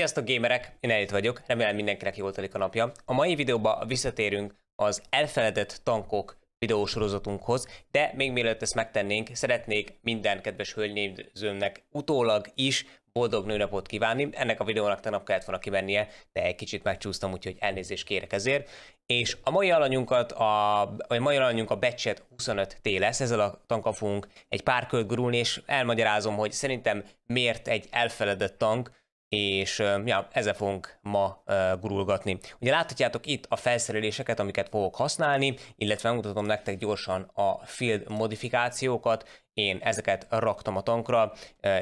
Sziasztok gamerek, én Elit vagyok, remélem mindenkinek jól telik a napja. A mai videóban visszatérünk az elfeledett tankok videósorozatunkhoz, de még mielőtt ezt megtennénk, szeretnék minden kedves hölgynézőmnek utólag is boldog nőnapot kívánni. Ennek a videónak tegnap kellett volna kimennie, de egy kicsit megcsúsztam, úgyhogy elnézést kérek ezért. És a mai alanyunkat, a, a mai alanyunk a Becset 25T lesz, ezzel a tankafunk egy pár kört gurulni, és elmagyarázom, hogy szerintem miért egy elfeledett tank, és ja, ezzel fogunk ma gurulgatni. Ugye láthatjátok itt a felszereléseket, amiket fogok használni, illetve megmutatom nektek gyorsan a field modifikációkat, én ezeket raktam a tankra,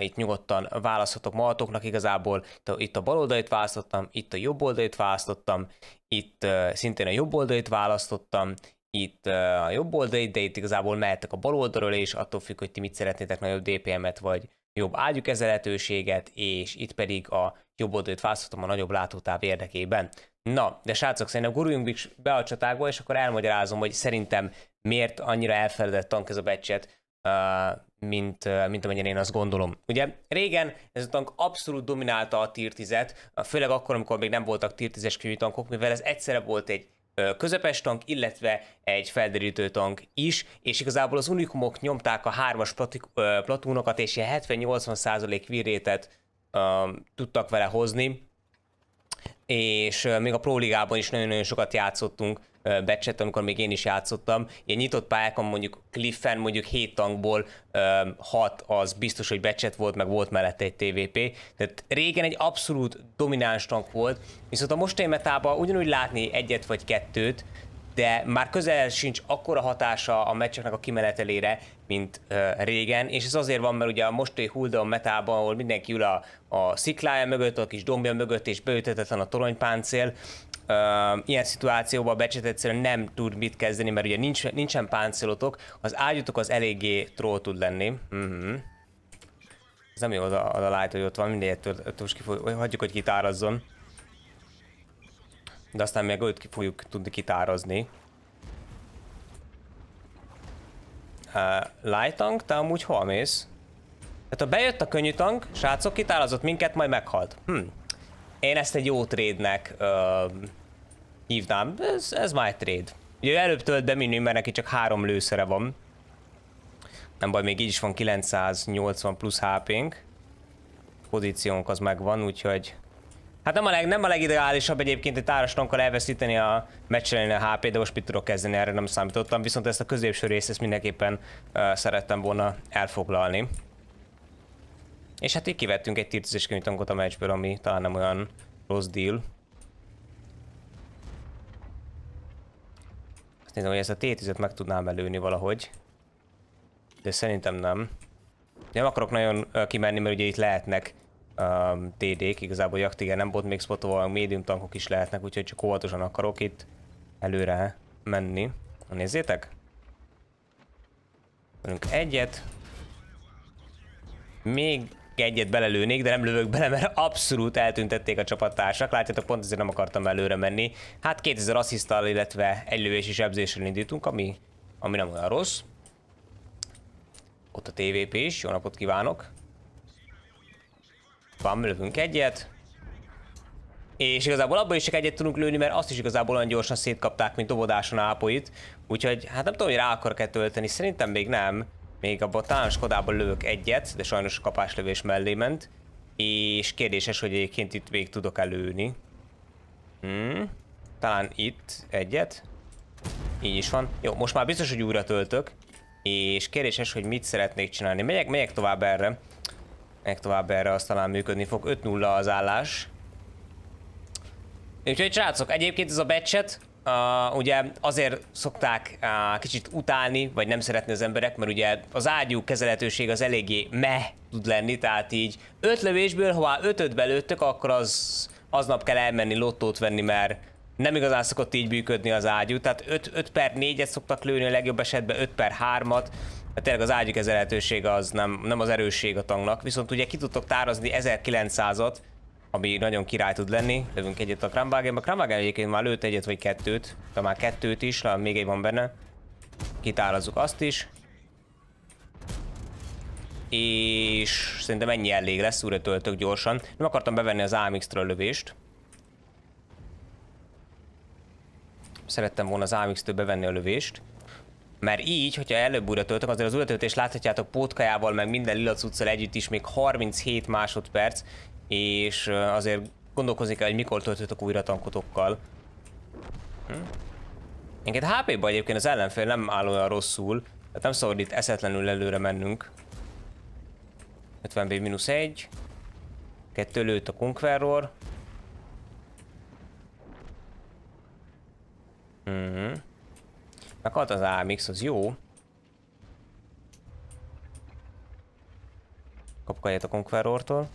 itt nyugodtan választhatok magatoknak igazából, itt a bal oldalt választottam, itt a jobb oldalt választottam, itt szintén a jobb oldalt választottam, itt a jobb oldalt, de itt igazából mehetek a bal oldalról, és attól függ, hogy ti mit szeretnétek, nagyobb DPM-et vagy jobb ágyuk ezelhetőséget, és itt pedig a jobb oldalt választhatom a nagyobb látótáv érdekében. Na, de srácok, szerintem guruljunk be a csatákba, és akkor elmagyarázom, hogy szerintem miért annyira elfeledett tank ez a becset, mint, mint amennyire én azt gondolom. Ugye régen ez a tank abszolút dominálta a tier 10-et, főleg akkor, amikor még nem voltak tier 10-es tankok, mivel ez egyszerre volt egy közepes tank, illetve egy felderítő tank is, és igazából az unikumok nyomták a hármas platónokat, és ilyen 70-80% virrétet um, tudtak vele hozni, és még a Pro Ligában is nagyon-nagyon sokat játszottunk becset, amikor még én is játszottam. Ilyen nyitott pályákon mondjuk Cliffen mondjuk 7 tankból 6 az biztos, hogy becset volt, meg volt mellette egy TVP. Tehát régen egy abszolút domináns tank volt, viszont a mostani metában ugyanúgy látni egyet vagy kettőt, de már közel sincs akkora hatása a meccseknek a kimenetelére, mint régen, és ez azért van, mert ugye a mostani Huldon metában, ahol mindenki ül a, a sziklája mögött, a kis dombja mögött, és beütetetlen a toronypáncél, uh, ilyen szituációban a becset egyszerűen nem tud mit kezdeni, mert ugye nincs, nincsen páncélotok, az ágyutok az eléggé troll tud lenni. Uh-huh. Ez nem jó oda, oda light, hogy ott van, mindegy, ettől, ettől most kifog, hagyjuk, hogy kitárazzon. De aztán még őt ki fogjuk tudni kitárazni. Uh, light tank, te amúgy hol mész? Tehát ha bejött a könnyű tank, srácok, kitárazott minket, majd meghalt. Hm. Én ezt egy jó trade-nek uh, hívnám. Ez, ez már egy trade. Ugye előbb tölt be minimum, mert neki csak három lőszere van. Nem baj, még így is van 980 plusz HP-nk. Pozíciónk az megvan, úgyhogy... Hát nem a, leg, nem a legideálisabb egyébként egy tárasnonkkal elveszíteni a meccselni a HP, de most mit tudok kezdeni, erre nem számítottam, viszont ezt a középső részt ezt mindenképpen uh, szerettem volna elfoglalni. És hát így kivettünk egy tirtizés könyvtankot a meccsből, ami talán nem olyan rossz deal. Azt nézem, hogy ezt a T10-et meg tudnám előni valahogy. De szerintem nem. Nem akarok nagyon uh, kimenni, mert ugye itt lehetnek um, TD-k, igazából jaktigen nem volt még spotolva, médium tankok is lehetnek, úgyhogy csak óvatosan akarok itt előre menni. Na nézzétek! Mondunk egyet. Még egyet belelőnék, de nem lövök bele, mert abszolút eltüntették a csapattársak. Látjátok, pont ezért nem akartam előre menni. Hát 2000 asszisztal, illetve egy lövési sebzéssel indítunk, ami, ami nem olyan rossz. Ott a TVP is, jó napot kívánok! Bam, lövünk egyet. És igazából abban is csak egyet tudunk lőni, mert azt is igazából olyan gyorsan szétkapták, mint dobodáson ápoit. Úgyhogy hát nem tudom, hogy rá akarok-e tölteni, szerintem még nem. Még a botános kodába lövök egyet, de sajnos a kapáslövés mellé ment. És kérdéses, hogy egyébként itt végig tudok előni. Hmm. Talán itt egyet. Így is van. Jó, most már biztos, hogy újra töltök. És kérdéses, hogy mit szeretnék csinálni. Megyek, megyek tovább erre. Megyek tovább erre, Azt talán működni fog. 5-0 az állás. Úgyhogy srácok, egyébként ez a becset Uh, ugye azért szokták uh, kicsit utálni, vagy nem szeretni az emberek, mert ugye az ágyú kezelhetőség az eléggé meh tud lenni, tehát így öt lövésből, ha már ötöt belőttök, akkor az aznap kell elmenni lottót venni, mert nem igazán szokott így működni az ágyú, tehát 5, per 4-et szoktak lőni a legjobb esetben, 5 per 3-at, mert hát tényleg az ágyú kezelhetőség az nem, nem az erősség a tangnak, viszont ugye ki tudtok tárazni 1900-at, ami nagyon király tud lenni. Lövünk egyet a a Kramwagen egyébként már lőtt egyet vagy kettőt, de már kettőt is, de még egy van benne. Kitálazzuk azt is. És szerintem ennyi elég lesz, újra töltök gyorsan. Nem akartam bevenni az AMX-től lövést. Szerettem volna az AMX-től bevenni a lövést. Mert így, hogyha előbb újra töltök, azért az újratöltés láthatjátok pótkajával, meg minden lila együtt is még 37 másodperc, és azért gondolkozni kell, hogy mikor töltöttek újra tankotokkal. Hm? Minket HP-ba egyébként az ellenfél nem áll olyan rosszul, tehát nem szabad itt eszetlenül előre mennünk. 50 B 1. Kettő lőtt a Conqueror. Mm. Meghalt az AMX, az jó. Kapkodját a Conquerortól. tól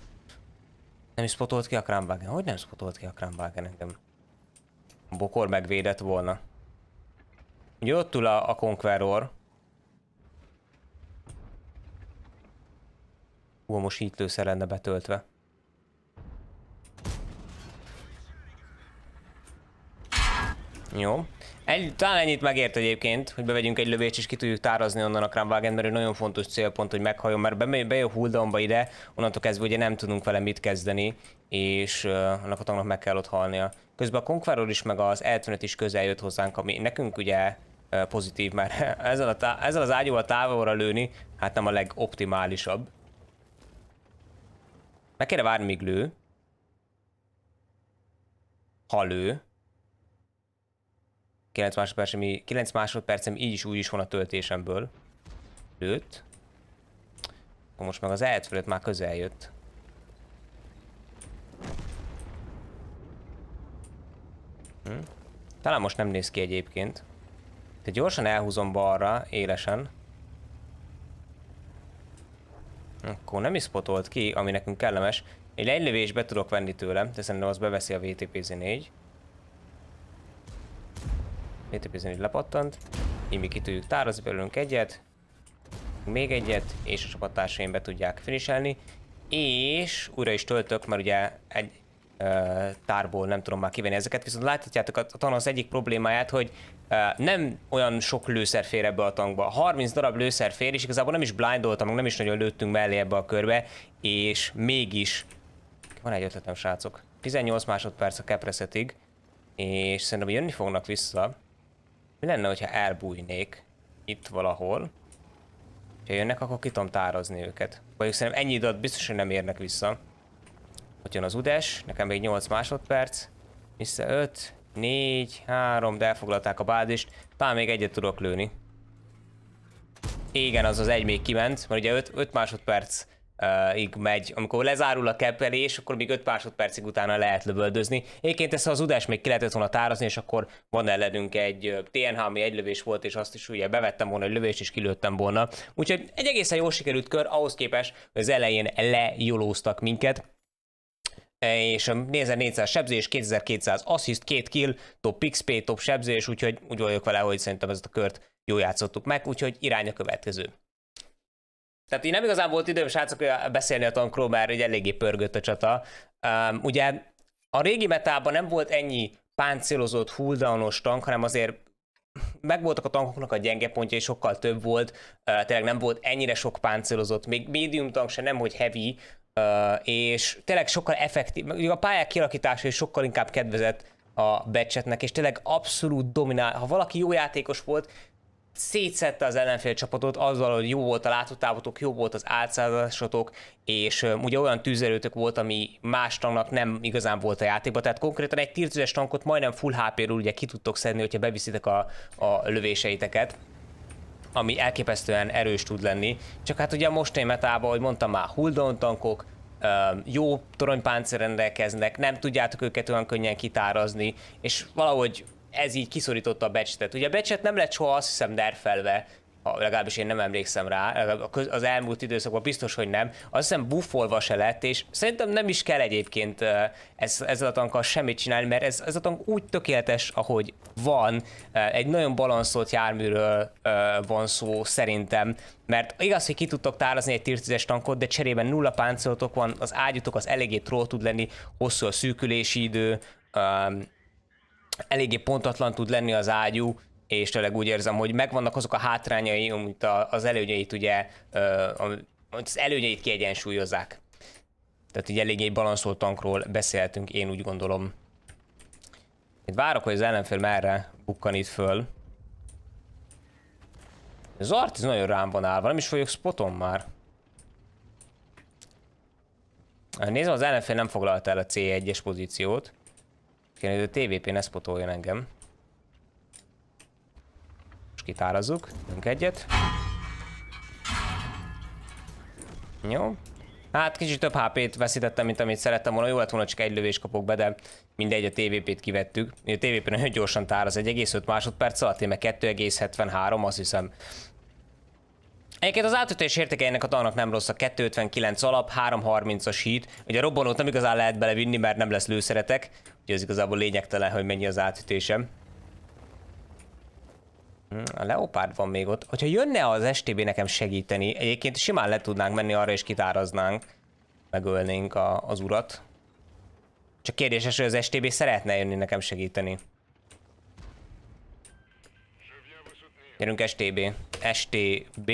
nem is spotolt ki a Kramwagen? Hogy nem spotolt ki a Kramwagen engem? A bokor megvédett volna. Ugye ott ül a, a Conqueror. Hú, most hítlőszer lenne betöltve. Jó. Egy, talán ennyit megért egyébként, hogy bevegyünk egy lövést és ki tudjuk tárazni onnan a Kramwagen, mert ő nagyon fontos célpont, hogy meghajjon, mert be, be a hulldownba ide, onnantól kezdve ugye nem tudunk vele mit kezdeni, és uh, annak a tagnak meg kell ott halnia. Közben a Conqueror is, meg az l 25 is közel jött hozzánk, ami nekünk ugye uh, pozitív, mert ezzel, a tá ezzel az ágyúval távolra lőni, hát nem a legoptimálisabb. Meg kéne várni, míg lő. Ha lő. 9 másodperc ami 9 másodpercem így is úgy is van a töltésemből. Lőtt. Most meg az e fölött már közel jött. Hm? Talán most nem néz ki egyébként. De gyorsan elhúzom balra, élesen. Akkor nem is spotolt ki, ami nekünk kellemes. Egy lejlövés be tudok venni tőlem, de szerintem az beveszi a VTPZ 4. Métő így lepattant. Így mi ki tudjuk tározni belőlünk egyet. Még egyet, és a csapattársaim be tudják finiselni. És újra is töltök, mert ugye egy, tárból nem tudom már kivenni ezeket, viszont láthatjátok a Thanos egyik problémáját, hogy nem olyan sok lőszer fér ebbe a tankba. 30 darab lőszer fér, és igazából nem is blindoltam, nem is nagyon lőttünk mellé ebbe a körbe, és mégis... Van egy ötletem, srácok. 18 másodperc a kepreszetig, és szerintem jönni fognak vissza. Mi lenne, hogyha elbújnék itt valahol? Ha jönnek, akkor ki tudom tározni őket. Vagy szerintem ennyi időt biztos, hogy nem érnek vissza. Ott jön az udes, nekem még 8 másodperc. Vissza 5, 4, 3, de elfoglalták a bázist. Talán még egyet tudok lőni. Igen, az az egy még kiment, mert ugye 5, 5 másodperc ig megy. Amikor lezárul a keppelés, akkor még 5 másodpercig utána lehet lövöldözni. Énként ezt az udás még ki lehetett volna tárazni, és akkor van ellenünk egy TNH, ami egy lövés volt, és azt is ugye bevettem volna egy lövést, és kilőttem volna. Úgyhogy egy egészen jól sikerült kör, ahhoz képest, hogy az elején lejolóztak minket e, és 4400 sebzés, 2200 assist, két kill, top XP, top sebzés, úgyhogy úgy vagyok vele, hogy szerintem ezt a kört jól játszottuk meg, úgyhogy irány a következő. Tehát így nem igazán volt időm srácok beszélni a tankról, mert egy eléggé pörgött a csata. Um, ugye a régi metában nem volt ennyi páncélozott hulldownos tank, hanem azért megvoltak a tankoknak a gyenge pontja, és sokkal több volt, uh, tényleg nem volt ennyire sok páncélozott, még médium tank se, nem hogy heavy, uh, és tényleg sokkal effektív, a pályák kialakítása is sokkal inkább kedvezett a becsetnek, és tényleg abszolút dominál, ha valaki jó játékos volt, szétszette az ellenfél csapatot azzal, hogy jó volt a látótávotok, jó volt az átszállásotok, és um, ugye olyan tűzelőtök volt, ami más tanknak nem igazán volt a játékban, tehát konkrétan egy tűzös tankot majdnem full HP-ről ugye ki tudtok szedni, hogyha beviszitek a, a lövéseiteket ami elképesztően erős tud lenni. Csak hát ugye a mostani metában, ahogy mondtam már, hulldown tankok, jó toronypáncer rendelkeznek, nem tudjátok őket olyan könnyen kitárazni, és valahogy ez így kiszorította a becsetet. Ugye a becset nem lett soha azt hiszem derfelve, ha legalábbis én nem emlékszem rá, az elmúlt időszakban biztos, hogy nem, azt hiszem buffolva se lett, és szerintem nem is kell egyébként ez, a tankkal semmit csinálni, mert ez, ez a tank úgy tökéletes, ahogy van, egy nagyon balanszolt járműről van szó szerintem, mert igaz, hogy ki tudtok tárazni egy tier tankot, de cserében nulla páncélotok van, az ágyutok az eléggé troll tud lenni, hosszú a szűkülési idő, eléggé pontatlan tud lenni az ágyú, és tényleg úgy érzem, hogy megvannak azok a hátrányai, amit az előnyeit ugye, az előnyeit kiegyensúlyozzák. Tehát így eléggé egy balanszolt tankról beszéltünk, én úgy gondolom. Itt várok, hogy az ellenfél merre bukkan itt föl. Az Artis nagyon rám van állva, nem is vagyok spoton már. Nézem, az ellenfél nem foglalta el a C1-es pozíciót kéne, hogy a TVP-n spotoljon engem. Most kitárazzuk, dönk egyet. Jó. Hát kicsit több HP-t veszítettem, mint amit szerettem volna. Jó lett volna, csak egy lövés kapok be, de mindegy, a TVP-t kivettük. A TVP nagyon gyorsan táraz, 1,5 másodperc alatt, én meg 2,73, azt hiszem. Egyébként az átütés értéke ennek a tanak nem rossz, a 259 alap, 330-as hit. Ugye a robbanót nem igazán lehet belevinni, mert nem lesz lőszeretek, Úgyhogy ez igazából lényegtelen, hogy mennyi az átütésem. Hm, a leopárd van még ott. Hogyha jönne az STB nekem segíteni, egyébként simán le tudnánk menni arra és kitáraznánk. Megölnénk a, az urat. Csak kérdéses, hogy az STB szeretne jönni nekem segíteni. Gyerünk STB. STB.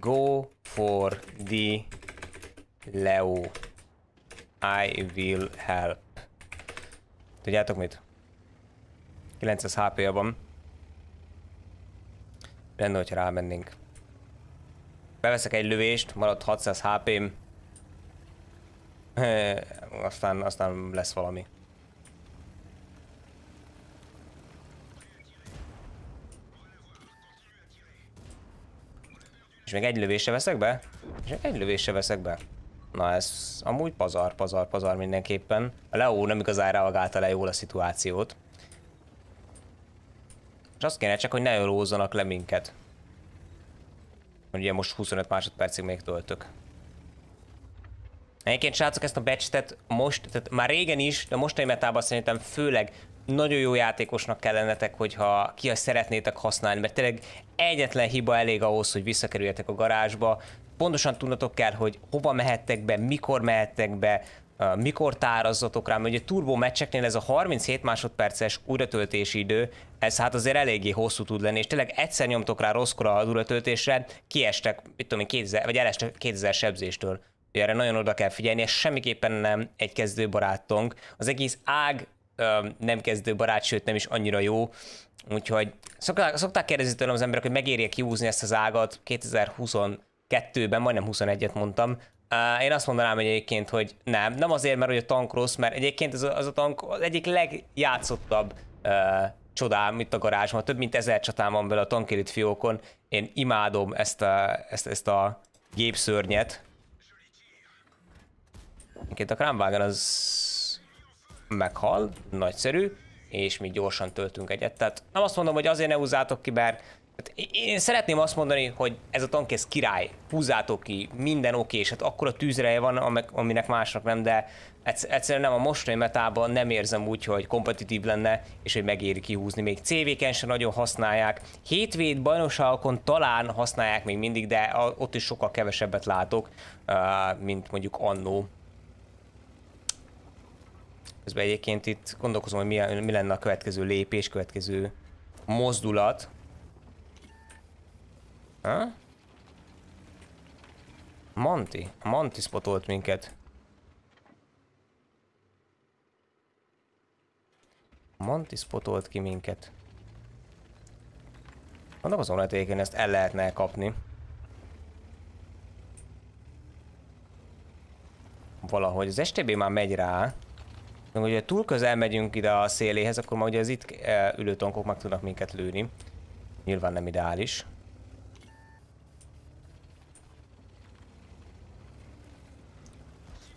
Go for the Leo. I will help. Tudjátok mit? 900 HP-ja van. Lenne, hogyha rámennénk. Beveszek egy lövést, maradt 600 HP-m. aztán, aztán lesz valami. És még egy lövése veszek be? És egy lövése veszek be. Na ez amúgy pazar, pazar, pazar mindenképpen. A Leo nem igazán reagálta le jól a szituációt. És azt kéne csak, hogy ne ölózzanak le minket. Ugye most 25 másodpercig még töltök. Egyébként srácok ezt a becstet. most, tehát már régen is, de mostani metában szerintem főleg nagyon jó játékosnak kellenetek, hogyha ki szeretnétek használni, mert tényleg egyetlen hiba elég ahhoz, hogy visszakerüljetek a garázsba, pontosan tudnotok kell, hogy hova mehettek be, mikor mehettek be, mikor tárazzatok rá, mert ugye turbo meccseknél ez a 37 másodperces újratöltési idő, ez hát azért eléggé hosszú tud lenni, és tényleg egyszer nyomtok rá rosszkor az újratöltésre, kiestek, mit tudom én, 2000, vagy elestek 2000 sebzéstől. Ugye erre nagyon oda kell figyelni, és semmiképpen nem egy kezdő barátunk. Az egész ág nem kezdő barát, sőt nem is annyira jó, úgyhogy szokták, szokták kérdezni tőlem az emberek, hogy megérje kiúzni ezt az ágat 2020 kettőben, majdnem 21-et mondtam, Uh, én azt mondanám egyébként, hogy nem. Nem azért, mert hogy a tank rossz, mert egyébként az a, az a tank az egyik legjátszottabb uh, csodám itt a garázsban. Több mint ezer csatán van vele a tankérit fiókon. Én imádom ezt a, ezt, ezt a gépszörnyet. Egyébként a Kramwagen az meghal, nagyszerű, és mi gyorsan töltünk egyet. Tehát nem azt mondom, hogy azért ne húzzátok ki, mert Hát én szeretném azt mondani, hogy ez a tankész király, húzzátok ki, minden oké, és hát akkor a tűzreje van, aminek másnak nem, de egyszerűen nem a mostani metában nem érzem úgy, hogy kompetitív lenne, és hogy megéri kihúzni. Még CV-ken sem nagyon használják. Hétvét bajnokságokon talán használják még mindig, de ott is sokkal kevesebbet látok, mint mondjuk annó. Közben egyébként itt gondolkozom, hogy mi, mi lenne a következő lépés, következő mozdulat. Ha? Monty A spotolt minket. Monty spotolt ki minket. azon lehet egyébként ezt el lehetne kapni. Valahogy. Az STB már megy rá. De ugye túl közel megyünk ide a széléhez, akkor már ugye az itt eh, ülő tankok meg tudnak minket lőni. Nyilván nem ideális.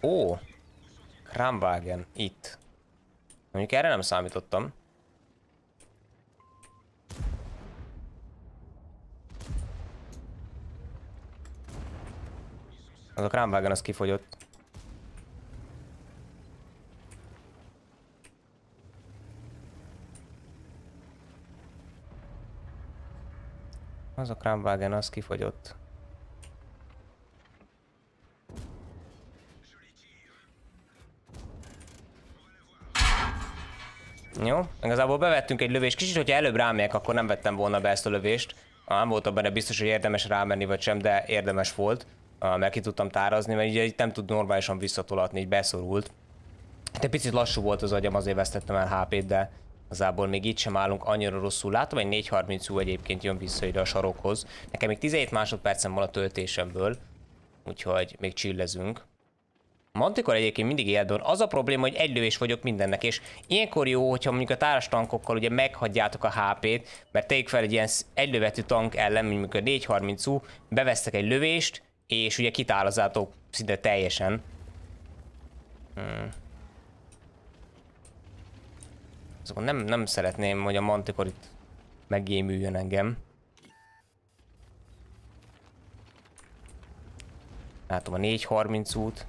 Ó! Kramwagen, itt. Mondjuk erre nem számítottam. Az a Kramwagen az kifogyott. Az a Kramwagen az kifogyott. Jó, igazából bevettünk egy lövést. Kicsit, hogyha előbb rámélek, akkor nem vettem volna be ezt a lövést. Nem voltam benne biztos, hogy érdemes rámenni vagy sem, de érdemes volt. Mert ki tudtam tárazni, mert ugye itt nem tud normálisan visszatolatni, így beszorult. Te picit lassú volt az agyam, azért vesztettem el HP-t, de igazából még itt sem állunk annyira rosszul. Látom, egy 430 ú egyébként jön vissza ide a sarokhoz. Nekem még 17 másodpercem van a töltésemből, úgyhogy még csillezünk. Mantikor egyébként mindig életben az a probléma, hogy lövés vagyok mindennek, és ilyenkor jó, hogyha mondjuk a társ tankokkal ugye meghagyjátok a HP-t, mert tegyük fel egy ilyen egylövetű tank ellen, mondjuk a 430 u bevesztek egy lövést, és ugye kitálazátok szinte teljesen. Hmm. Szóval nem, nem szeretném, hogy a Mantikor itt meggémüljön engem. Látom a 430 út.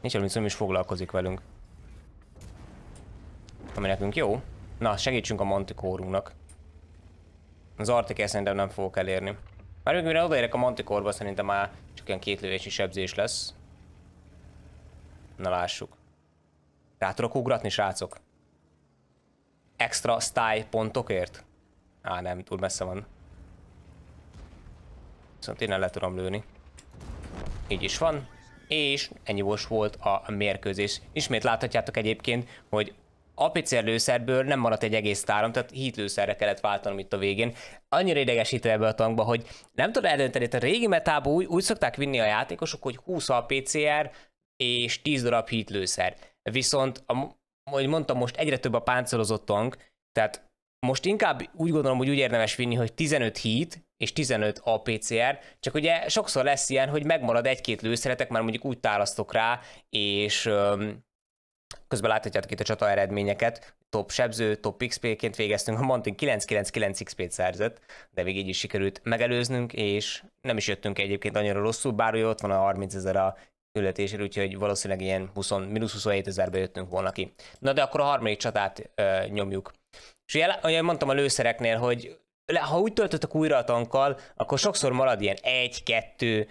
Nincs elmicsom is foglalkozik velünk. Ami nekünk jó. Na, segítsünk a Manticore-unknak. Az artikel szerintem nem fogok elérni. Már még mire odaérek a Manticore-ba, szerintem már csak ilyen két lövési sebzés lesz. Na lássuk. Rá tudok ugratni, srácok? Extra style pontokért? Á, nem, túl messze van. Viszont innen le tudom lőni. Így is van és ennyi volt a mérkőzés. Ismét láthatjátok egyébként, hogy apicér lőszerből nem maradt egy egész tárom, tehát hítlőszerre kellett váltanom itt a végén. Annyira idegesítő ebbe a tankba, hogy nem tudod eldönteni, tehát a régi metában úgy, úgy szokták vinni a játékosok, hogy 20 APCR és 10 darab hítlőszer. Viszont, a, ahogy mondtam, most egyre több a páncélozott tank, tehát most inkább úgy gondolom, hogy úgy érdemes vinni, hogy 15 hit és 15 APCR, csak ugye sokszor lesz ilyen, hogy megmarad egy-két lőszeretek, már mondjuk úgy tálasztok rá, és öm, közben láthatjátok itt a csata eredményeket, top sebző, top XP-ként végeztünk, a Mantin 999 XP-t szerzett, de még így is sikerült megelőznünk, és nem is jöttünk egyébként annyira rosszul, bár hogy ott van a 30 ezer a küldetésért, úgyhogy valószínűleg ilyen 20, mínusz 27 ezerbe jöttünk volna ki. Na de akkor a harmadik csatát ö, nyomjuk. És ugye, mondtam a lőszereknél, hogy ha úgy töltöttek újra a tankkal, akkor sokszor marad ilyen egy, kettő,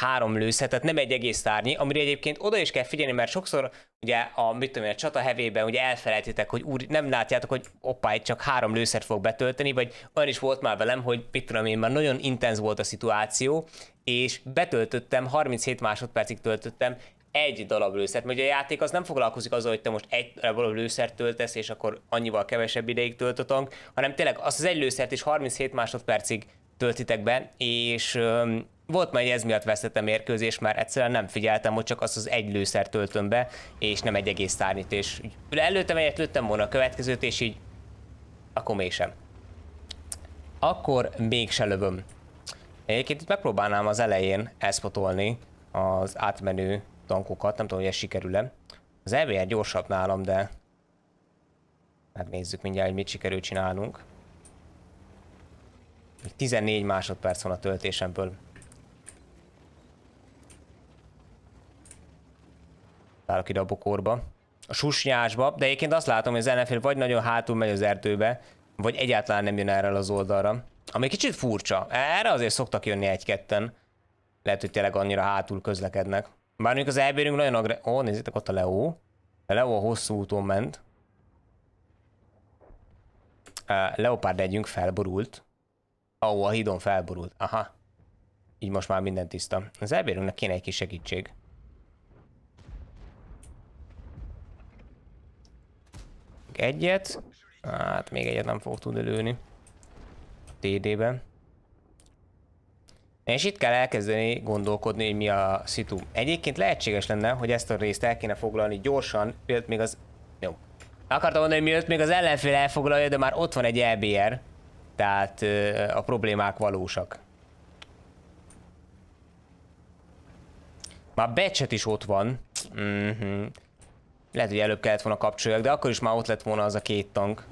három lőszer, tehát nem egy egész tárnyi, amire egyébként oda is kell figyelni, mert sokszor ugye a, mit tudom én, a csata hevében ugye elfelejtitek, hogy úr, nem látjátok, hogy oppá, itt csak három lőszert fog betölteni, vagy olyan is volt már velem, hogy mit tudom én, már nagyon intenz volt a szituáció, és betöltöttem, 37 másodpercig töltöttem egy darab lőszert, mert ugye a játék az nem foglalkozik azzal, hogy te most egy darab lőszert töltesz, és akkor annyival kevesebb ideig töltötünk, hanem tényleg azt az egy lőszert is 37 másodpercig töltitek be, és um, volt már egy ez miatt vesztettem mérkőzés, mert egyszerűen nem figyeltem, hogy csak azt az egy lőszert töltöm be, és nem egy egész tárnyit, és előttem egyet, lőttem volna a következőt, és így akkor mégsem. Akkor mégsem lövöm. Egyébként itt megpróbálnám az elején elszpotolni az átmenő tankokat, nem tudom, hogy ez sikerül-e. Az EVR gyorsabb nálam, de megnézzük mindjárt, hogy mit sikerül csinálnunk. 14 másodperc van a töltésemből. Állok ide a bokorba. A susnyásba, de egyébként azt látom, hogy az ellenfél vagy nagyon hátul megy az erdőbe, vagy egyáltalán nem jön erre az oldalra. Ami kicsit furcsa. Erre azért szoktak jönni egy-ketten. Lehet, hogy tényleg annyira hátul közlekednek. Bár mondjuk az elbérünk nagyon agre... Ó, oh, nézzétek, ott a Leo. A Leo a hosszú úton ment. A Leopard együnk felborult. Ó, oh, a hídon felborult. Aha. Így most már minden tiszta. Az elbérünknek kéne egy kis segítség. Egyet. Hát még egyet nem fog tudni lőni. TD-ben. És itt kell elkezdeni gondolkodni, hogy mi a szitu. Egyébként lehetséges lenne, hogy ezt a részt el kéne foglalni gyorsan, mielőtt még az... Jó. Akartam mondani, hogy mielőtt még az ellenfél elfoglalja, de már ott van egy LBR. Tehát a problémák valósak. Már becset is ott van. Mm -hmm. Lehet, hogy előbb kellett volna kapcsoljak, de akkor is már ott lett volna az a két tank.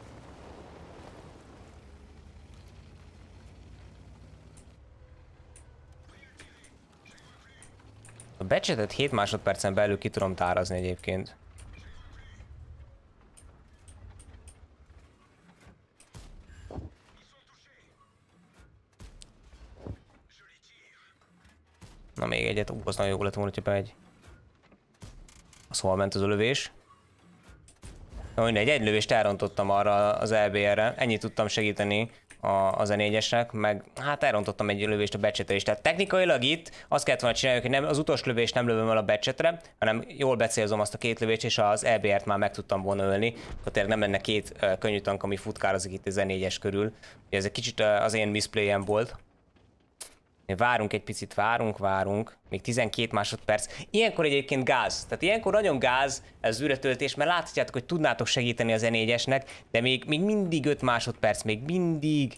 A becsetet 7 másodpercen belül ki tudom tárazni egyébként. Na még egyet, ú, az nagyon jó lett volna, hogyha egy. Az hol ment az a lövés? Na mindegy, egy lövést elrontottam arra az LBR-re, ennyit tudtam segíteni a, az a négyesnek, meg hát elrontottam egy lövést a becsetre is. Tehát technikailag itt azt kellett volna csinálni, hogy nem, az utolsó lövést nem lövöm el a becsetre, hanem jól becélzom azt a két lövést, és az EBR-t már meg tudtam volna ölni. Akkor tényleg nem lenne két uh, könnyű tank, ami futkározik itt 14-es körül. Ugye ez egy kicsit uh, az én misplayem volt. Várunk egy picit, várunk, várunk. Még 12 másodperc. Ilyenkor egyébként gáz. Tehát ilyenkor nagyon gáz ez az üretöltés, mert láthatjátok, hogy tudnátok segíteni az N4-esnek, de még, még mindig 5 másodperc, még mindig.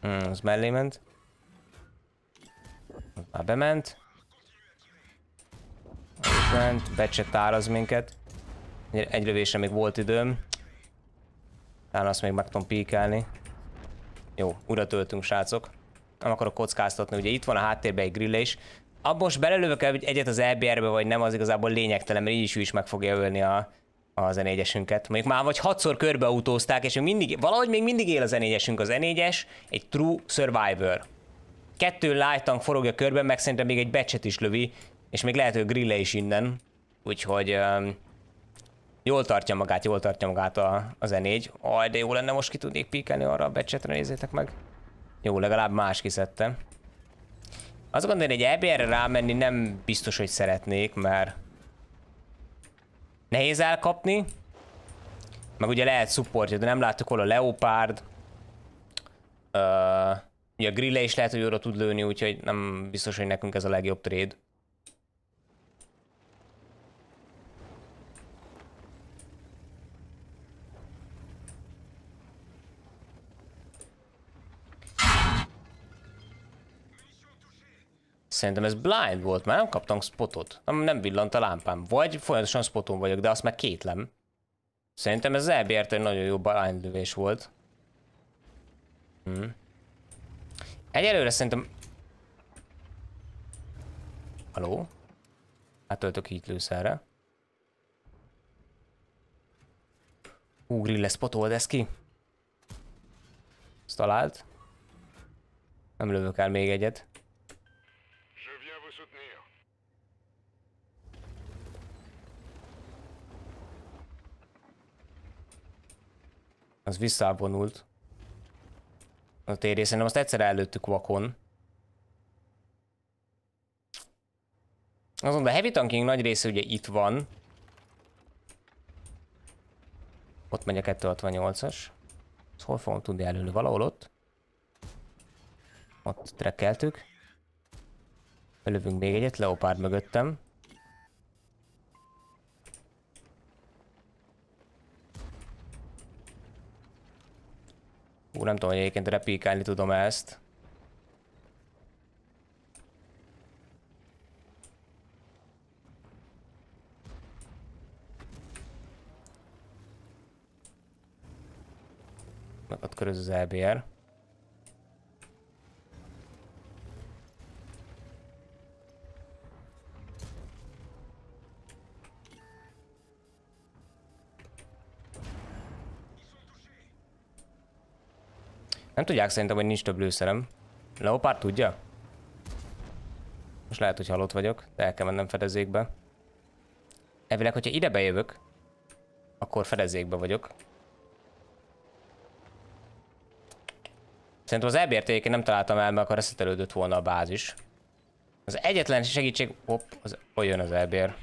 Hmm, az mellé ment. Az már bement. Az becsett áraz minket. Egy lövésre még volt időm. Talán azt még meg tudom píkelni. Jó, ura töltünk, srácok. Nem akarok kockáztatni, ugye itt van a háttérben egy is. Abba most belelövök el, hogy egyet az EBR-be vagy nem, az igazából lényegtelen, mert így is ő is meg fogja ölni a, a zenégyesünket. Mondjuk már vagy hatszor körbeutózták, és még mindig, valahogy még mindig él a zenégyesünk. az zenégyes egy true survivor. Kettő light tank forogja körben, meg szerintem még egy becset is lövi, és még lehet, hogy grille is innen. Úgyhogy um, Jól tartja magát, jól tartja magát a, a 4 Aj, de jó lenne most ki tudnék píkelni arra a becsetre, nézzétek meg. Jó, legalább más kiszedtem. Azt gondolom, hogy egy EBR-re rámenni nem biztos, hogy szeretnék, mert nehéz elkapni. Meg ugye lehet supportja, de nem láttuk hol a Leopard. Uh, ugye a grille is lehet, hogy oda tud lőni, úgyhogy nem biztos, hogy nekünk ez a legjobb trade. Szerintem ez blind volt, már nem kaptam spotot. Nem, nem villant a lámpám. Vagy folyamatosan spoton vagyok, de azt meg kétlem. Szerintem ez elbért egy nagyon jó blind lövés volt. Hm. Egyelőre szerintem... Haló? Átöltök hát lőszerre. Hú, grille spotold ezt ki. Ezt talált. Nem lövök el még egyet. Az visszavonult A téré szerintem azt egyszer előttük vakon. Azon a heavy tanking nagy része ugye itt van. Ott megy a 268-as. Ezt hol fogom tudni előni? Valahol ott. Ott trekkeltük. Lövünk még egyet, leopárd mögöttem. Ú, nem tudom, hogy egyébként replikálni tudom -e ezt. Ott köröz az LBR. Nem tudják szerintem, hogy nincs több lőszerem. Leopard tudja? Most lehet, hogy halott vagyok, de el kell mennem fedezékbe. Elvileg, hogyha ide bejövök, akkor fedezékbe vagyok. Szerintem az ebért nem találtam el, mert akkor reszetelődött volna a bázis. Az egyetlen segítség... Hopp, az, olyan az elbér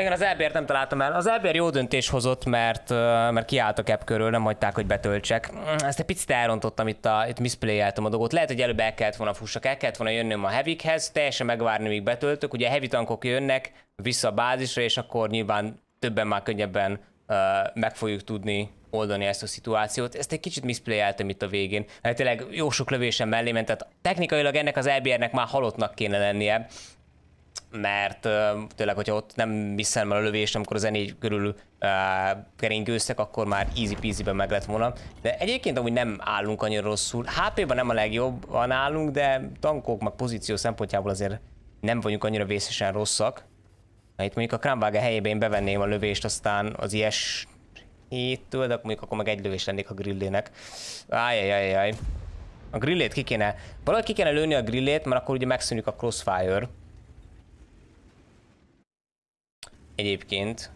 igen, az elbért nem találtam el. Az elbér jó döntés hozott, mert, mert kiállt a cap körül, nem hagyták, hogy betöltsek. Ezt egy picit elrontottam, itt, a, itt misplay a dolgot. Lehet, hogy előbb el kellett volna fussak, el kellett volna jönnöm a hevikhez, teljesen megvárni, míg betöltök. Ugye a heavy tankok jönnek vissza a bázisra, és akkor nyilván többen már könnyebben uh, meg fogjuk tudni oldani ezt a szituációt. Ezt egy kicsit misplayeltem itt a végén. Hát tényleg jó sok lövésem mellé ment, tehát technikailag ennek az EBR-nek már halottnak kéne lennie mert tényleg, hogyha ott nem el a lövést, amikor az zené körül uh, keringőztek, akkor már easy peasy meg lett volna. De egyébként amúgy nem állunk annyira rosszul. HP-ban nem a legjobb van állunk, de tankok meg pozíció szempontjából azért nem vagyunk annyira vészesen rosszak. Na itt mondjuk a Kránvága helyében én bevenném a lövést, aztán az ilyes héttől, de mondjuk akkor meg egy lövés lennék a grillének. Ájjajajaj. A grillét ki kéne, valahogy ki kéne lőni a grillét, mert akkor ugye megszűnik a crossfire. egyébként.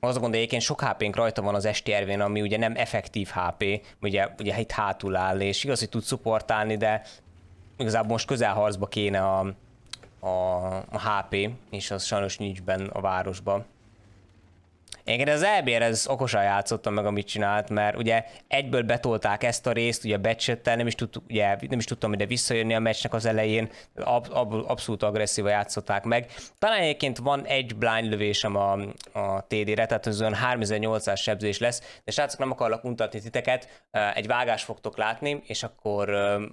Azt gondolja, egyébként sok hp rajta van az STRV-n, ami ugye nem effektív HP, ugye, ugye itt hátul áll, és igaz, hogy tud szuportálni, de igazából most közelharcba kéne a, a, a HP, és az sajnos nincs benne a városban. Én az eb ez okosan játszottam meg, amit csinált, mert ugye egyből betolták ezt a részt, ugye becsettel, nem is, tudtuk, ugye, nem is tudtam ide visszajönni a meccsnek az elején, ab, ab, abszolút agresszíva játszották meg. Talán egyébként van egy blind lövésem a, a TD-re, tehát az olyan 3800 sebzés lesz, de srácok nem akarlak untatni titeket, egy vágást fogtok látni, és akkor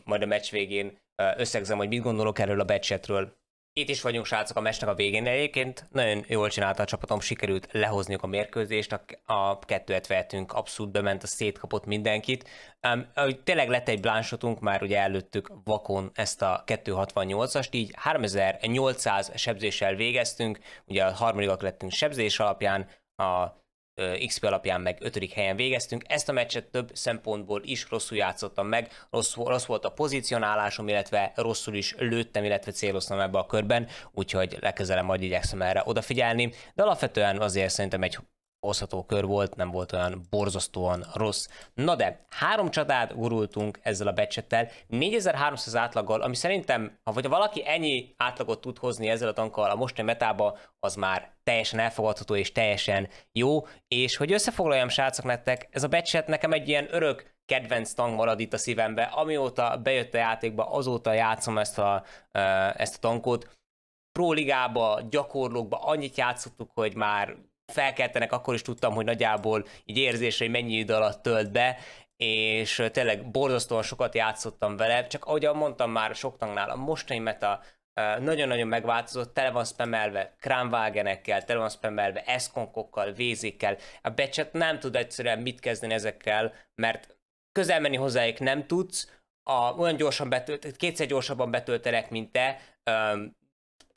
majd a meccs végén összegzem, hogy mit gondolok erről a becsetről. Itt is vagyunk, srácok, a mesnek a végén. Egyébként nagyon jól csinálta a csapatom, sikerült lehozniuk a mérkőzést, a, a kettőet vehetünk, abszolút bement, a szétkapott mindenkit. Um, tényleg lett egy blánsotunk, már ugye előttük vakon ezt a 268-ast, így 3800 sebzéssel végeztünk, ugye a harmadikak lettünk sebzés alapján, a XP alapján meg ötödik helyen végeztünk. Ezt a meccset több szempontból is rosszul játszottam meg, rossz, rossz volt a pozicionálásom, illetve rosszul is lőttem, illetve céloztam ebbe a körben, úgyhogy legközelebb majd igyekszem erre odafigyelni, de alapvetően azért szerintem egy oszható kör volt, nem volt olyan borzasztóan rossz. Na de, három csatát gurultunk ezzel a becsettel, 4300 átlaggal, ami szerintem, ha vagy valaki ennyi átlagot tud hozni ezzel a tankkal a mostani metába, az már teljesen elfogadható és teljesen jó, és hogy összefoglaljam srácok nektek, ez a becset nekem egy ilyen örök kedvenc tank marad itt a szívembe, amióta bejött a játékba, azóta játszom ezt a, ezt a tankot, Pro ligába, gyakorlókba annyit játszottuk, hogy már felkeltenek, akkor is tudtam, hogy nagyjából így érzésre, hogy mennyi idő alatt tölt be, és tényleg borzasztóan sokat játszottam vele, csak ahogy mondtam már sok tagnál, a mostani meta nagyon-nagyon megváltozott, tele van spamelve kránvágenekkel, tele van spamelve eszkonkokkal, vézékkel, a becset nem tud egyszerűen mit kezdeni ezekkel, mert közel menni hozzájuk nem tudsz, a, olyan gyorsan betölt, kétszer gyorsabban betöltelek, mint te,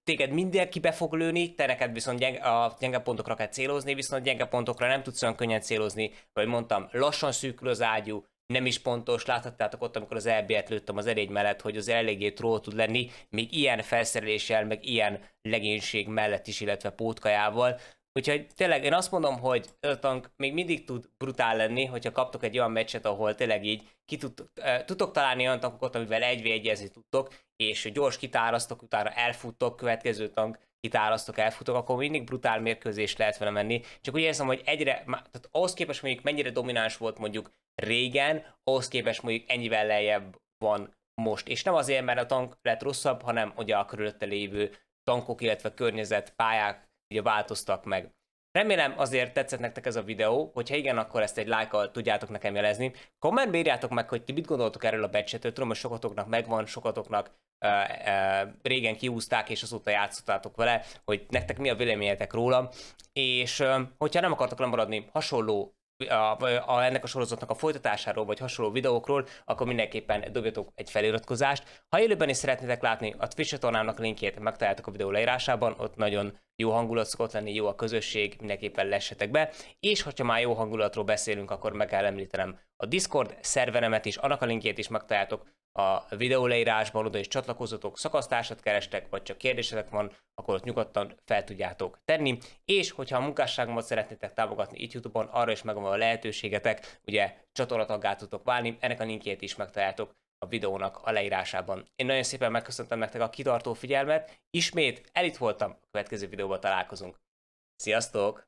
téged mindenki be fog lőni, te neked viszont gyenge, a gyenge pontokra kell célozni, viszont gyenge pontokra nem tudsz olyan könnyen célozni, vagy mondtam, lassan szűkül az ágyú, nem is pontos, láthattátok ott, amikor az lb lőttem az erény mellett, hogy az eléggé troll tud lenni, még ilyen felszereléssel, meg ilyen legénység mellett is, illetve pótkajával, Úgyhogy tényleg én azt mondom, hogy Ötank még mindig tud brutál lenni, hogyha kaptok egy olyan meccset, ahol tényleg így ki tudtok, tudtok találni olyan tankokat, amivel egy egyezni tudtok, és gyors kitárasztok, utána elfuttok, következő tank kitárasztok, elfutok, akkor mindig brutál mérkőzés lehet vele menni. Csak úgy érzem, hogy egyre, tehát ahhoz képest mondjuk mennyire domináns volt mondjuk régen, ahhoz képest mondjuk ennyivel lejjebb van most. És nem azért, mert a tank lett rosszabb, hanem ugye a körülötte lévő tankok, illetve környezet, pályák, ugye változtak meg. Remélem azért tetszett nektek ez a videó, hogyha igen, akkor ezt egy like-kal tudjátok nekem jelezni. Kommentbe írjátok meg, hogy ti mit gondoltok erről a badge tudom, hogy sokatoknak megvan, sokatoknak uh, uh, régen kiúzták, és azóta játszottátok vele, hogy nektek mi a véleményetek rólam, és uh, hogyha nem akartok lemaradni hasonló a, a, ennek a sorozatnak a folytatásáról, vagy hasonló videókról, akkor mindenképpen dobjatok egy feliratkozást. Ha élőben is szeretnétek látni, a Twitch csatornámnak linkjét megtaláltok a videó leírásában, ott nagyon jó hangulat szokott lenni, jó a közösség, mindenképpen lessetek be. És ha már jó hangulatról beszélünk, akkor meg kell említenem a Discord szerveremet is, annak a linkjét is megtaláltok a videó leírásban oda is csatlakozatok, szakasztársat kerestek, vagy csak kérdésetek van, akkor ott nyugodtan fel tudjátok tenni. És hogyha a munkásságomat szeretnétek támogatni itt YouTube-on, arra is megvan a lehetőségetek, ugye csatornataggá tudtok válni, ennek a linkjét is megtaláltok a videónak a leírásában. Én nagyon szépen megköszöntem nektek a kitartó figyelmet, ismét el itt voltam, a következő videóban találkozunk. Sziasztok!